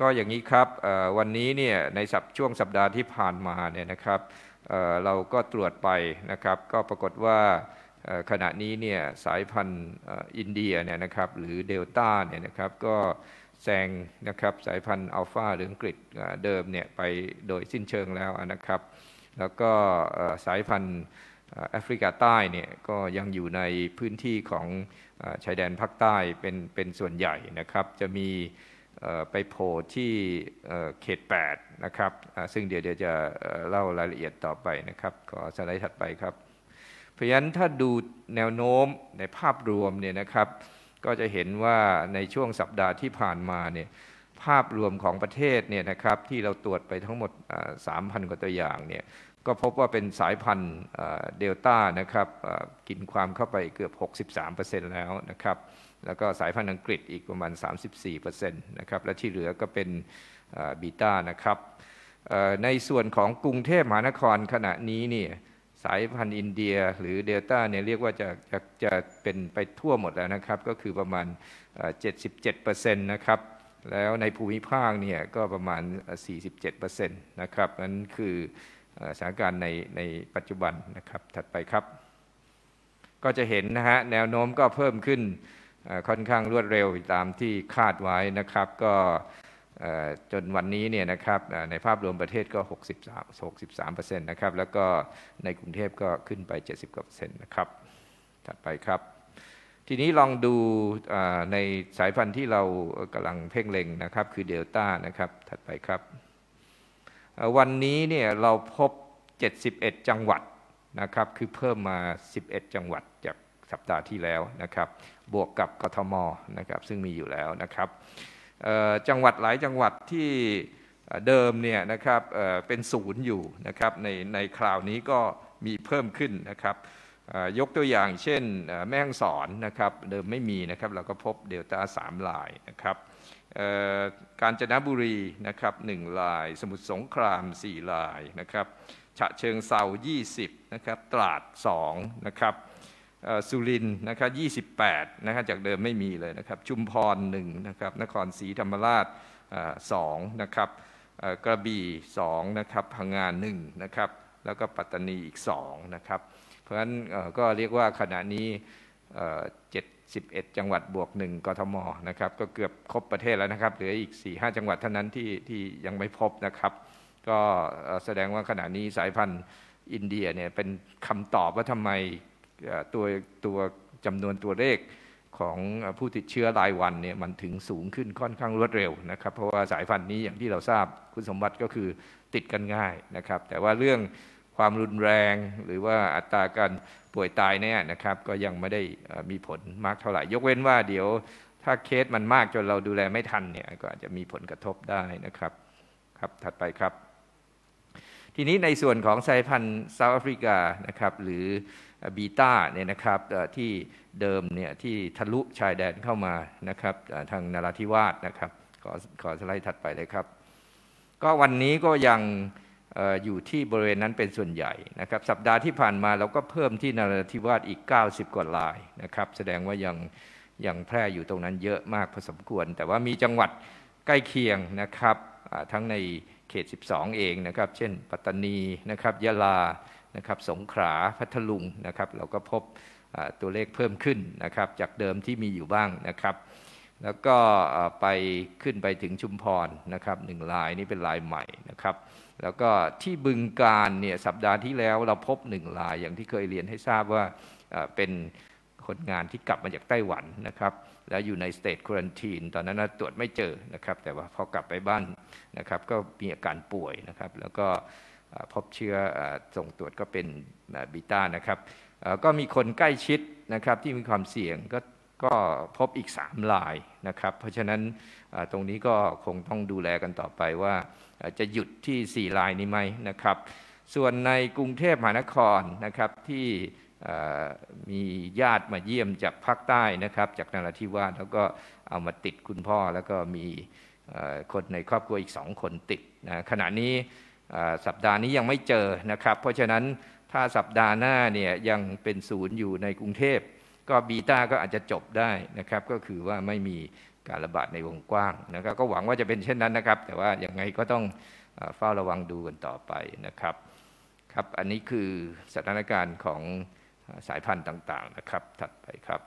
ก็อย่างนี้ครับวันนี้เนี่ยในสัปช่วงสัปดาห์ที่ผ่านมาเนี่ยนะครับเเราก็ตรวจไปนะครับ ก็ปรากฏว่าขณะนี้เนี่ยสายพันธุ์อินเดียเนี่ยนะครับหรือเดลต้าเนี่ยนะครับก็แซงนะครับสายพันธุ์อัลฟาหรืออังกฤษเดิมเนี่ยไปโดยสิ้นเชิงแล้วนะครับ แล้วก็สายพันธุ์แอฟริกาใต้เนี่ยก็ยังอยู่ในพื้นที่ของชายแดนภาคใต้เป็นเป็นส่วนใหญ่นะครับ จะมีไปโผล่ที่เขต 8 นะครับซึ่งเดี๋ยวจะเล่ารายละเอียดต่อไปนะครับ ขอสไลด์ถัดไปครับ เพราะฉะนั้นถ้าดูแนวโน้มในภาพรวมเนี่ยนะครับ ก็จะเห็นว่าในช่วงสัปดาห์ที่ผ่านมาเนี่ยภาพรวมของประเทศเนี่ยนะครับที่เราตรวจไปทั้งหมด3,000 กว่าตัวอย่างเนี่ยก็พบว่าเป็นสายพันธุ์เดลต้านะครับกินความเข้าไปเกือบ 63%แล้วนะครับแล้วก็สายพันธุ์อังกฤษอีกประมาณ 34%นะครับและที่เหลือก็เป็นบีต้านะครับในส่วนของกรุงเทพมหานครขณะนี้เนี่ยสายพันธุ์อินเดียหรือเดลต้าเนี่ยเรียกว่าจะจะจะเป็นไปทั่วหมดแล้วนะครับ ก็คือประมาณ77%นะครับแล้วในภูมิภาคเนี่ยก็ประมาณ 47%นะครับนั้นคือสถานการณ์ในในปัจจุบันนะครับถัดไปครับ ก็จะเห็นนะฮะแนวโน้มก็เพิ่มขึ้นค่อนข้างรวดเร็วตามที่คาดไว้นะครับ ก็จนวันนี้เนี่ยนะครับในภาพรวมประเทศก็ 63 63%นะครับแล้วก็ในกรุงเทพก็ขึ้นไป 70%กว่าเเปอร์์ซ็นตนะครับถัดไปครับทีนี้ลองดูในสายพันธุ์ที่เรากำลังเพ่งเล็งนะครับคือเดลต้านะครับถัดไปครับ วันนี้เนี่ยเราพบ 71 จังหวัดนะครับคือเพิ่มมา 11 จังหวัดจากสัปดาห์ที่แล้วนะครับ บวกกับกทมนะครับ ซึ่งมีอยู่แล้วนะครับจังหวัดหลายจังหวัดที่เดิมเนี่ยนะครับเป็นศูนย์อยู่นะครับ ในในคราวนี้ก็มีเพิ่มขึ้นนะครับยกตัวอย่างเช่นแม่ฮ่องสอนนะครับเดิมไม่มีนะครับ เราก็พบเดลต้าสามลายนะครับการจนบุรีนะครับหนึ่งลาย สมุทรสงคราม 4 ลายนะครับฉะเชิงเซา20นะครับตราด2นะครับสุรินนะครับ28นะครับจากเดิมไม่มีเลยนะครับชุมพร 1นะครับ นครศรีธรรมราช2นะครับกระบี่2นะครับพังงา1นะครับ แล้วก็ปัตตานีอีก2นะครับเพราะฉะนั้นก็เรียกว่าขณะนี้เจ็ดสิบเอ็ดจังหวัดบวกหนึ่งกทมนะครับ ก็เกือบครบประเทศแล้วนะครับ เหลืออีกสี่ห้าจังหวัดเท่านั้นที่ที่ยังไม่พบนะครับ ก็แสดงว่าขณะนี้สายพันธุ์อินเดียเนี่ยเป็นคำตอบว่าทำไมตัวตัวจำนวนตัวเลขของผู้ติดเชื้อรายวันเนี่ยมันถึงสูงขึ้นค่อนข้างรวดเร็วนะครับ เพราะว่าสายพันธุ์นี้อย่างที่เราทราบคุณสมบัติก็คือติดกันง่ายนะครับ แต่ว่าเรื่องความรุนแรงหรือว่าอัตราการป่วยตายเนี่ยนะครับก็ยังไม่ได้มีผลมากเท่าไหร่ยกเว้นว่า เดี๋ยวถ้าเคสมันมากจนเราดูแลไม่ทันเนี่ยก็อาจจะมีผลกระทบได้นะครับครับ ถัดไปครับ ทีนี้ในส่วนของสายพันธุ์เซาท์แอฟริกานะครับหรือบีต้าเนี่ยนะครับที่เดิมเนี่ยที่ทะลุชายแดนเข้ามานะครับทางนาราธิวาสนะครับ ขอขอสไลด์ถัดไปเลยครับ ก็วันนี้ก็ยังอยู่ที่บริเวณนั้นเป็นส่วนใหญ่นะครับสัปดาห์ที่ผ่านมาเราก็เพิ่มที่นราธิวาสอีก 90กว่าลายนะครับ แสดงว่ายังยังแพร่อยู่ตรงนั้นเยอะมากพอสมควร แต่ว่ามีจังหวัดใกล้เคียงนะครับทั้งในเขต 12 เองนะครับ เช่นปัตตานีนะครับยะลานะครับสงขลาพัทลุงนะครับ เราก็พบตัวเลขเพิ่มขึ้นนะครับจากเดิมที่มีอยู่บ้างนะครับ แล้วก็ไปขึ้นไปถึงชุมพรนะครับหนึ่งลายนี่เป็นลายใหม่นะครับแล้วก็ที่บึงการเนี่ยสัปดาห์ที่แล้วเราพบหนึ่งลายอย่างที่เคยเรียนให้ทราบว่าเป็นคนงานที่กลับมาจากไต้หวันนะครับ แล้วอยู่ในสเตจควอนตีนตอนนั้นตรวจไม่เจอนะครับ แต่ว่าพอกลับไปบ้านนะครับ ก็มีอาการป่วยนะครับ แล้วก็พบเชื้อส่งตรวจก็เป็นบีต้านะครับก็มีคนใกล้ชิดนะครับ ที่มีความเสี่ยงก็ก็พบอีก3ลายนะครับ เพราะฉะนั้นตรงนี้ก็คงต้องดูแลกันต่อไปว่าจะหยุดที่ 4 ลายนี้ไหมนะครับส่วนในกรุงเทพมหานครนะครับที่มีญาติมาเยี่ยมจากภาคใต้นะครับจากนราธิวาสแล้วก็เอามาติดคุณพ่อแล้วก็มีคนในครอบครัวอีกสองคนติดนะขณะนี้สัปดาห์นี้ยังไม่เจอนะครับ เพราะฉะนั้นถ้าสัปดาห์หน้าเนี่ยยังเป็นศูนย์อยู่ในกรุงเทพ ก็บีต้าก็อาจจะจบได้นะครับก็คือว่าไม่มีการระบาดในวงกว้างนะครับก็หวังว่าจะเป็นเช่นนั้นนะครับ แต่ว่าอย่างไงก็ต้องเฝ้าระวังดูกันต่อไปนะครับ ครับ อันนี้คือสถานการณ์ของสายพันธุ์ต่างๆนะครับถัดไปครับ